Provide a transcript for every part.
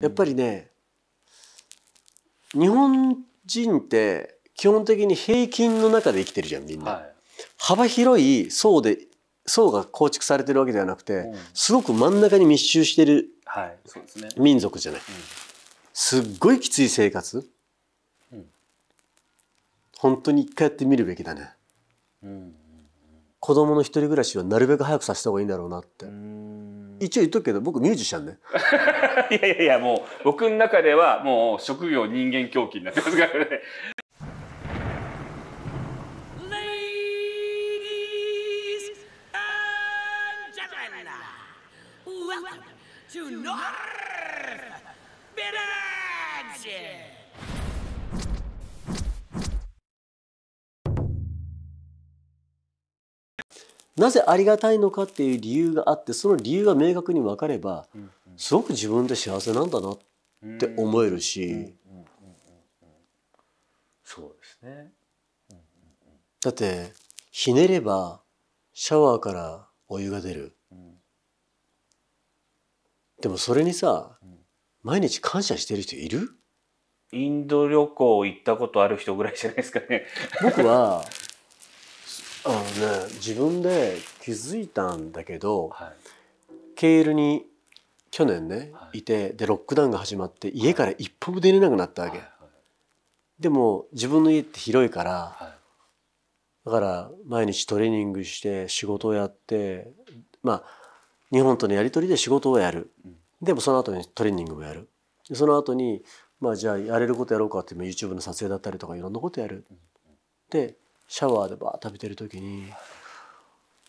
やっぱりね日本人って基本的に平均の中で生きてるじゃんみんな、はい、幅広い層で層が構築されてるわけではなくて、すごく真ん中に密集してる民族じゃない、はいすねうん、すっごいきつい生活、うん、本当に一回やってみるべきだね、うん、子供の一人暮らしはなるべく早くさせた方がいいんだろうなって。うん一応言っとくけど僕ミュージシャンね いやいやいやもう僕の中ではもう職業人間狂気になってますからねなぜありがたいのかっていう理由があってその理由が明確に分かればすごく自分で幸せなんだなって思えるしそうですねだってひねればシャワーからお湯が出るでもそれにさ毎日感謝してる人いるインド旅行行ったことある人ぐらいじゃないですかね僕はあのね自分で気づいたんだけど、はい、ケールに去年ね、はい、いてでロックダウンが始まって家から一歩も出れなくなったわけ、はいはい、でも自分の家って広いから、だから毎日トレーニングして仕事をやってまあ日本とのやり取りで仕事をやる、うん、でもその後にトレーニングもやるその後にまあじゃあやれることやろうかって YouTube の撮影だったりとかいろんなことやる、うん、でシャワーでバー食べてる時に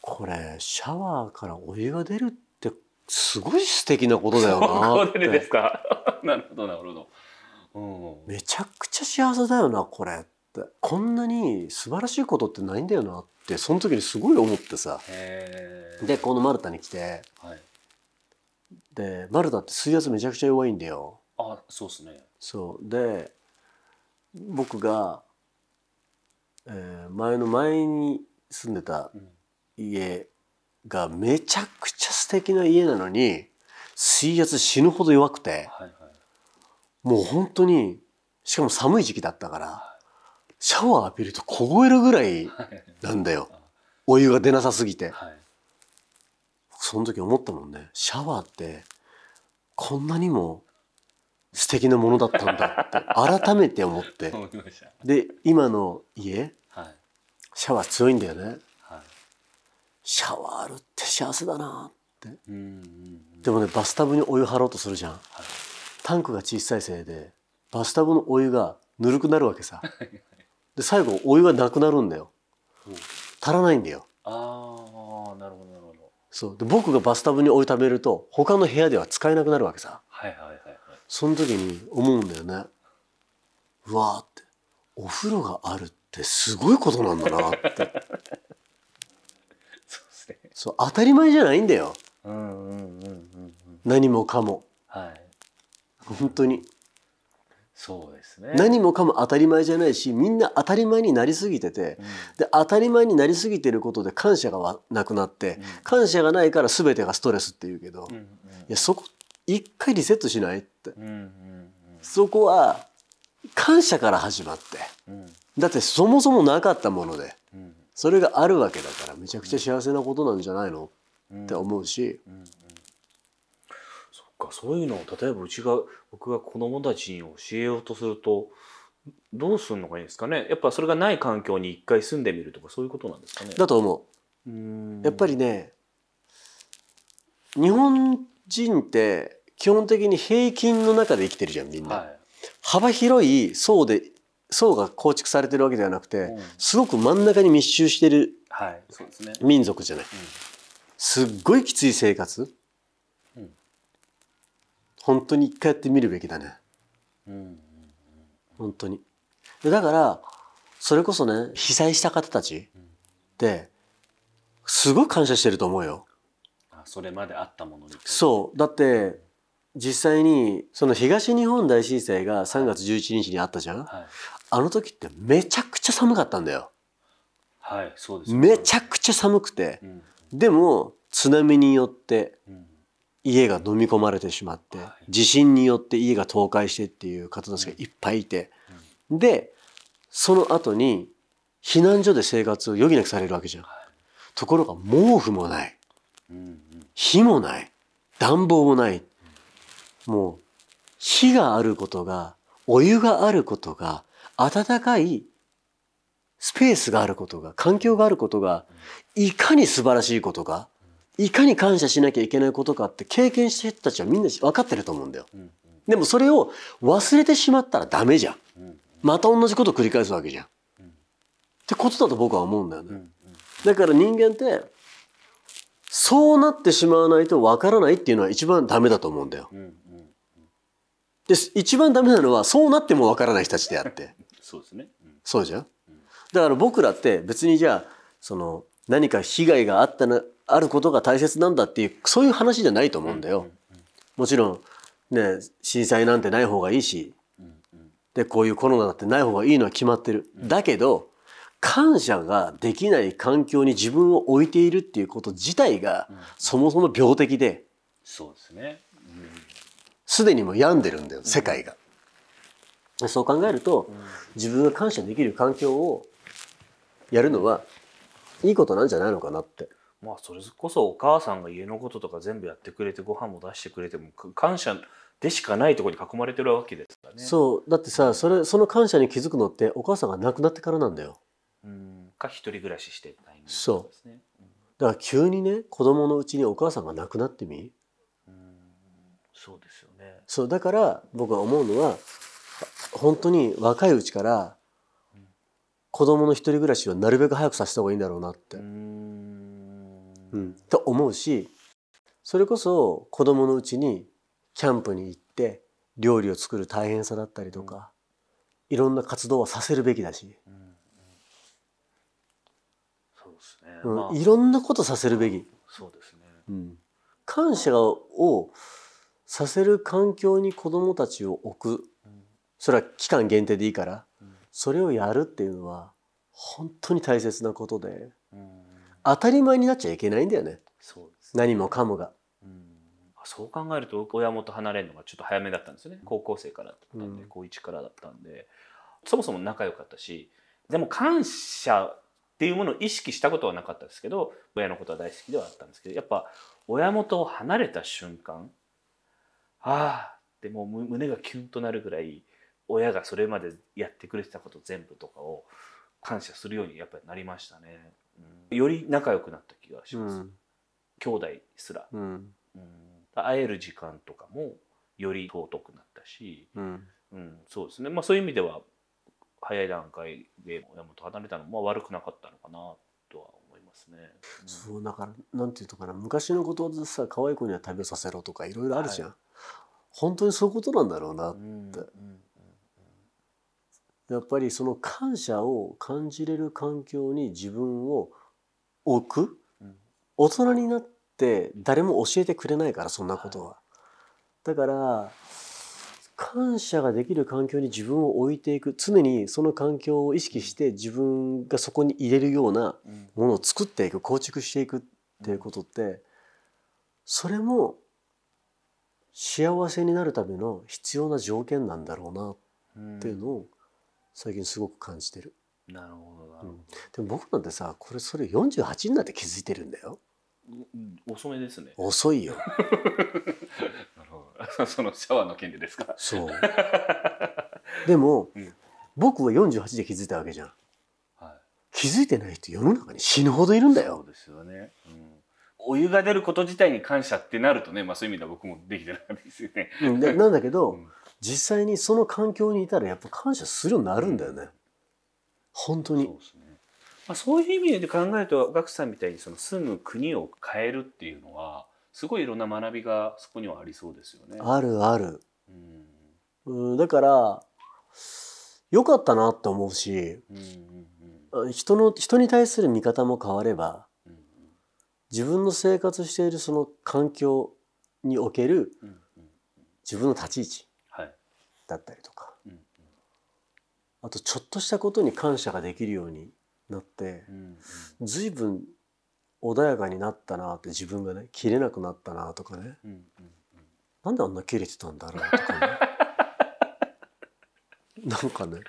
これシャワーからお湯が出るってすごい素敵なことだよなって ですかなるほどなるほど、うん、めちゃくちゃ幸せだよなこれってこんなに素晴らしいことってないんだよなってその時にすごい思ってさでこのマルタに来て、はい、でマルタって水圧めちゃくちゃ弱いんだよあそうですねそうで僕がえー、前の前に住んでた家がめちゃくちゃ素敵な家なのに水圧死ぬほど弱くて、はいはい、もう本当にしかも寒い時期だったから、シャワー浴びると凍えるぐらいなんだよ、お湯が出なさすぎて、はい、その時思ったもんねシャワーってこんなにも素敵なものだったんだって改めて思ってで今の家、はい、シャワー強いんだよね、はい、シャワールって幸せだなってでもねバスタブにお湯張ろうとするじゃん、はい、タンクが小さいせいでバスタブのお湯がぬるくなるわけさで最後お湯がなくなるんだよ足らないんだよああなるほどなるほどそうで僕がバスタブにお湯ためると他の部屋では使えなくなるわけさはいはいはいその時に思うんだよねうわーってお風呂があるってすごいことなんだなって そうですねそう当たり前じゃないんだよ、うんうんうんうん、何もかもはい本当にそうですね何もかも当たり前じゃないしみんな当たり前になりすぎてて、うん、で当たり前になりすぎてることで感謝がなくなって、うん、感謝がないから全てがストレスっていうけど、うんうん、いやそこ一回リセットしないって、うんうんうん、そこは感謝から始まって、うん、だってそもそもなかったもので、うん、それがあるわけだからめちゃくちゃ幸せなことなんじゃないの、うん、って思うし、うんうん、そっかそういうのを例えばうちが僕が子供たちに教えようとするとどうするのがいいんですかねやっぱそれがない環境に一回住んでみるとかそういうことなんですかねだと思ううやっぱりね日本人って基本的に平均の中で生きてるじゃんみんな、はい、幅広い層で層が構築されてるわけではなくて、うん、すごく真ん中に密集してる民族じゃない、はいすねうん、すっごいきつい生活、うん、本当に一回やってみるべきだね、うん、本当にだからそれこそね被災した方たちってすごい感謝してると思うよそれまであったものにそうだって実際にその東日本大震災が3月11日にあったじゃん、はい、あの時ってめちゃくちゃ寒かったんだよ。はい、そうですめちゃくちゃ寒くて、うん、でも津波によって家が飲み込まれてしまって、うん、地震によって家が倒壊してっていう方たちがいっぱいいて、うん、でその後に避難所で生活を余儀なくされるわけじゃん。はい、ところが毛布もない。うん火もない。暖房もない。もう、火があることが、お湯があることが、暖かいスペースがあることが、環境があることが、いかに素晴らしいことか、いかに感謝しなきゃいけないことかって経験して人たちはみんな分かってると思うんだよ。でもそれを忘れてしまったらダメじゃん。また同じこと繰り返すわけじゃん。ってことだと僕は思うんだよね。だから人間って、そうなってしまわないとわからないっていうのは一番ダメだと思うんだよ。うんうんうん、で一番ダメなのはそうなってもわからない人たちであってそうですね、うん、そうじゃん、だから僕らって別にじゃあその何か被害があったなあることが大切なんだっていうそういう話じゃないと思うんだよ。うんうんうん、もちろんね震災なんてない方がいいし、うんうん、でこういうコロナだってない方がいいのは決まってる。だけど感謝ができない環境に自分を置いているっていうこと自体が、そもそも病的でそうですねすで、にもう病んでるんだよ世界が、そう考えると、自分が感謝できる環境をやるのはいいことなんじゃないのかなって。まあそれこそお母さんが家のこととか全部やってくれてご飯も出してくれても感謝でしかないところに囲まれてるわけですからね。そうだってさそれその感謝に気づくのってお母さんが亡くなってからなんだよ。果一人暮らししてですね。そうだから急にね子供のうちにお母さんが亡くなってみそうですよねそうだから僕は思うのは本当に若いうちから子供の一人暮らしはなるべく早くさせた方がいいんだろうなってうん、と思うしそれこそ子供のうちにキャンプに行って料理を作る大変さだったりとか、いろんな活動はさせるべきだし、うんうんいろんなことさせるべき。そうですね、うん、感謝をさせる環境に子供たちを置く、それは期間限定でいいから、それをやるっていうのは本当に大切なことで、当たり前になっちゃいけないんだよね、そうです、ね、何もかもが。そう考えると親元離れるのがちょっと早めだったんですよね高校生からだったんで、うん、高1からだったんでそもそも仲良かったしでも感謝っていうものを意識したことはなかったですけど親のことは大好きではあったんですけどやっぱ親元を離れた瞬間ああってもう胸がキュンとなるぐらい親がそれまでやってくれてたこと全部とかを感謝するようにやっぱりなりましたね。うん、より仲良くなった気がします。うん、兄弟すら、うん、うん、会える時間とかもより尊くなったし、うんそうですね、まあ、そういう意味では早い段階で親元離れたのも悪くなかったのかなとは思いますね。うん、そうだからなんていうのかな昔のことでさ可愛い子には食べさせろとかいろいろあるじゃん、はい、本当にそういうことなんだろうなって。やっぱりその感謝を感じれる環境に自分を置く、うん、大人になって誰も教えてくれないからそんなことは、はい、だから感謝ができる環境に自分を置いていく常にその環境を意識して自分がそこに入れるようなものを作っていく構築していくっていうことってそれも幸せになるための必要な条件なんだろうなっていうのを最近すごく感じてる。なるほど、うん、でも僕なんてさこれそれ48になって気づいてるんだよ。遅めですね。遅いよ。そのシャワーの件でですかそう でも、うん、僕は48で気づいたわけじゃん、はい、気づいてない人世の中に死ぬほどいるんだよそうですよね、うん、お湯が出ること自体に感謝ってなるとね、まあ、そういう意味では僕もできてないですよね、うん、なんだけど、うん、実際にその環境にいたらやっぱ感謝するようになるんだよね、うん、本当にそうですねまあ、そういう意味で考えると岳さんみたいにその住む国を変えるっていうのはすごいいろんな学びがそこにはありそうですよね。あるある。うん、うんだから良かったなって思うし、うんうんうん、人の人に対する見方も変われば、うんうん、自分の生活しているその環境における自分の立ち位置だったりとか、うんうんあとちょっとしたことに感謝ができるようになって、うんうん、随分穏やかになったなって自分がね切れなくなったなとかね、うんうん、なんであんな切れてたんだろうとかね なんかね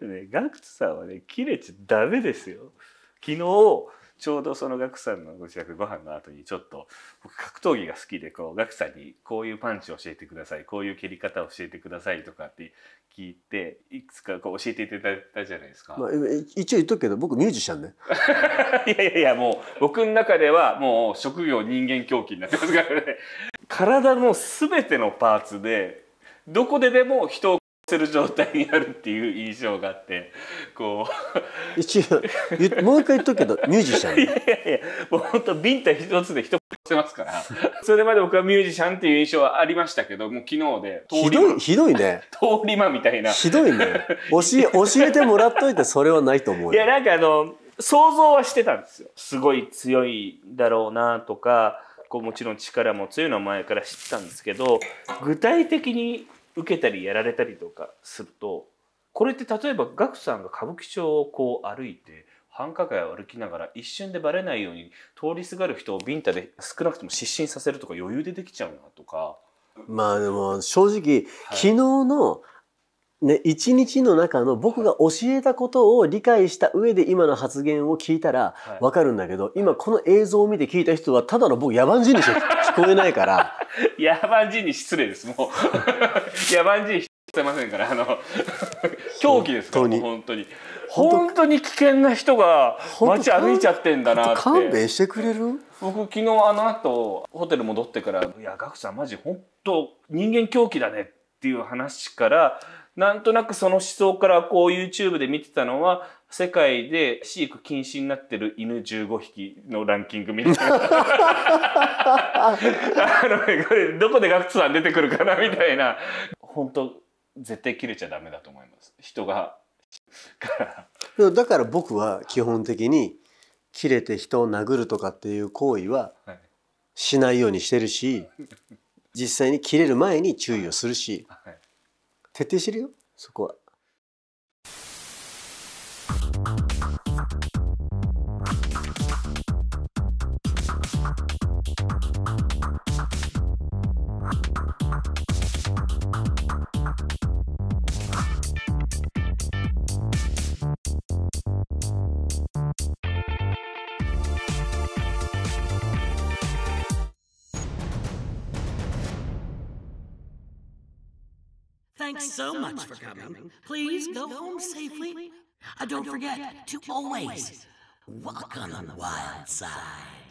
ねガクツさんはね切れちゃダメですよ昨日ちょうどそのガクさんのご自宅ご飯の後にちょっと僕格闘技が好きでこうガクさんにこういうパンチを教えてくださいこういう蹴り方を教えてくださいとかって聞いていくつかこう教えていただいたじゃないですか。まあ、一応言っとくけど僕ミュージシャンね。いやいやいやもう僕の中ではもう職業人間狂気になってますからね。体の全てのパーツでどこででも人をする状態にあるっていう印象があってこう一応もう一回言っとくけどミュージシャン いやいやもう本当ビンタ一つで人してますからそれまで僕はミュージシャンっていう印象はありましたけどもう昨日でひどひどいね 通り魔みたいなひどいね教え教えてもらっといてそれはないと思ういやなんかあの想像はしてたんですよすごい強いだろうなとかこうもちろん力も強いのは前から知ってたんですけど具体的に受けたりやられたりとかするとこれって例えば岳さんが歌舞伎町をこう歩いて繁華街を歩きながら一瞬でバレないように通りすがる人をビンタで少なくとも失神させるとか余裕でできちゃうなとか。まあでも正直、はい、昨日のね、一日の中の僕が教えたことを理解した上で今の発言を聞いたらわかるんだけど、今この映像を見て聞いた人はただの僕野蛮人にしか聞こえないから。野蛮人に失礼です、もう。野蛮人してませんから、あの、狂気ですから、本当に。本当に危険な人が街歩いちゃってんだなって勘弁してくれる僕昨日あの後ホテル戻ってから「いやガクさんマジ本当人間狂気だね」っていう話からなんとなくその思想からこう YouTube で見てたのは、世界で飼育禁止になってる犬15匹のランキングみたいな。あの、これどこでガクツさん出てくるかなみたいな。本当絶対切れちゃダメだと思います。人が。だから僕は基本的に切れて人を殴るとかっていう行為はしないようにしてるし、実際に切れる前に注意をするし。徹底してるよそこは Thanks, Thanks so, so much, much for coming. coming. Please, Please go, go home safely. safely. Uh, don't, don't forget, forget to always walk on the wild side.